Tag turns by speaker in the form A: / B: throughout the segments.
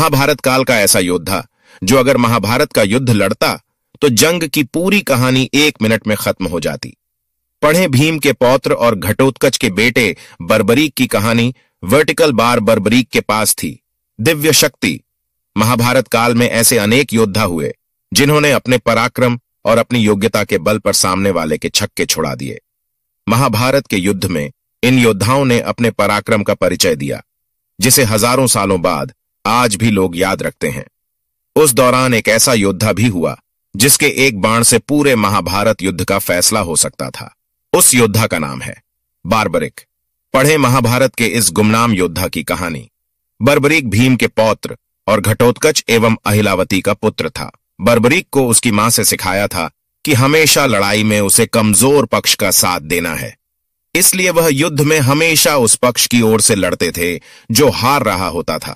A: महाभारत काल का ऐसा योद्धा जो अगर महाभारत का युद्ध लड़ता तो जंग की पूरी कहानी एक मिनट में खत्म हो जाती पढ़े भीम के पौत्र और घटोत्कच के बेटे बर्बरीक की कहानी वर्टिकल बार बर्बरीक के पास थी दिव्य शक्ति महाभारत काल में ऐसे अनेक योद्धा हुए जिन्होंने अपने पराक्रम और अपनी योग्यता के बल पर सामने वाले के छक्के छुड़ा दिए महाभारत के युद्ध में इन योद्धाओं ने अपने पराक्रम का परिचय दिया जिसे हजारों सालों बाद आज भी लोग याद रखते हैं उस दौरान एक ऐसा योद्धा भी हुआ जिसके एक बाण से पूरे महाभारत युद्ध का फैसला हो सकता था उस योद्धा का नाम है बारबरिक पढ़े महाभारत के इस गुमनाम योद्धा की कहानी बर्बरीक भीम के पौत्र और घटोत्कच एवं अहिलावती का पुत्र था बर्बरीक को उसकी मां से सिखाया था कि हमेशा लड़ाई में उसे कमजोर पक्ष का साथ देना है इसलिए वह युद्ध में हमेशा उस पक्ष की ओर से लड़ते थे जो हार रहा होता था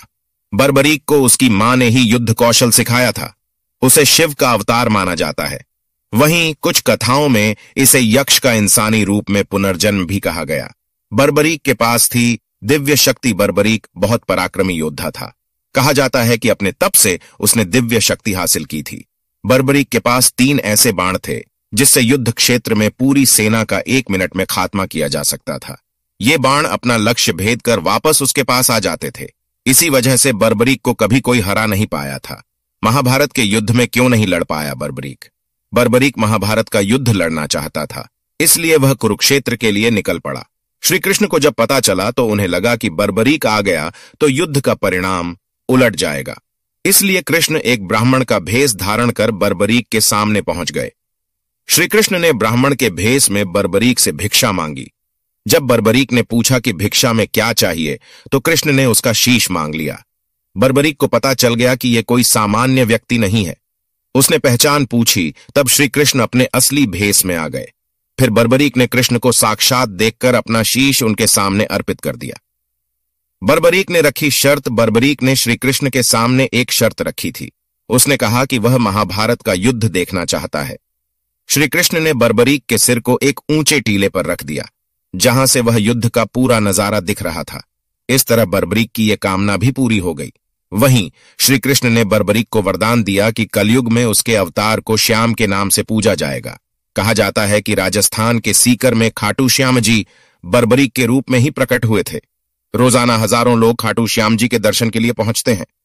A: बर्बरीक को उसकी मां ने ही युद्ध कौशल सिखाया था उसे शिव का अवतार माना जाता है वहीं कुछ कथाओं में इसे यक्ष का इंसानी रूप में पुनर्जन्म भी कहा गया बर्बरीक के पास थी दिव्य शक्ति बर्बरीक बहुत पराक्रमी योद्धा था कहा जाता है कि अपने तप से उसने दिव्य शक्ति हासिल की थी बर्बरीक के पास तीन ऐसे बाण थे जिससे युद्ध क्षेत्र में पूरी सेना का एक मिनट में खात्मा किया जा सकता था ये बाण अपना लक्ष्य भेद कर वापस उसके पास आ जाते थे इसी वजह से बर्बरीक को कभी कोई हरा नहीं पाया था महाभारत के युद्ध में क्यों नहीं लड़ पाया बर्बरीक बर्बरीक महाभारत का युद्ध लड़ना चाहता था इसलिए वह कुरुक्षेत्र के लिए निकल पड़ा श्री कृष्ण को जब पता चला तो उन्हें लगा कि बर्बरीक आ गया तो युद्ध का परिणाम उलट जाएगा इसलिए कृष्ण एक ब्राह्मण का भेष धारण कर बर्बरीक के सामने पहुंच गए श्रीकृष्ण ने ब्राह्मण के भेष में बर्बरीक से भिक्षा मांगी जब बर्बरीक ने पूछा कि भिक्षा में क्या चाहिए तो कृष्ण ने उसका शीश मांग लिया बर्बरीक को पता चल गया कि यह कोई सामान्य व्यक्ति नहीं है उसने पहचान पूछी तब श्री कृष्ण अपने असली भेस में आ गए फिर बर्बरीक ने कृष्ण को साक्षात देखकर अपना शीश उनके सामने अर्पित कर दिया बर्बरीक ने रखी शर्त बर्बरीक ने श्री कृष्ण के सामने एक शर्त रखी थी उसने कहा कि वह महाभारत का युद्ध देखना चाहता है श्री कृष्ण ने बर्बरीक के सिर को एक ऊंचे टीले पर रख दिया जहां से वह युद्ध का पूरा नजारा दिख रहा था इस तरह बर्बरीक की यह कामना भी पूरी हो गई वहीं श्री कृष्ण ने बर्बरीक को वरदान दिया कि कलयुग में उसके अवतार को श्याम के नाम से पूजा जाएगा कहा जाता है कि राजस्थान के सीकर में खाटू श्याम जी बर्बरीक के रूप में ही प्रकट हुए थे रोजाना हजारों लोग खाटू श्याम जी के दर्शन के लिए पहुंचते हैं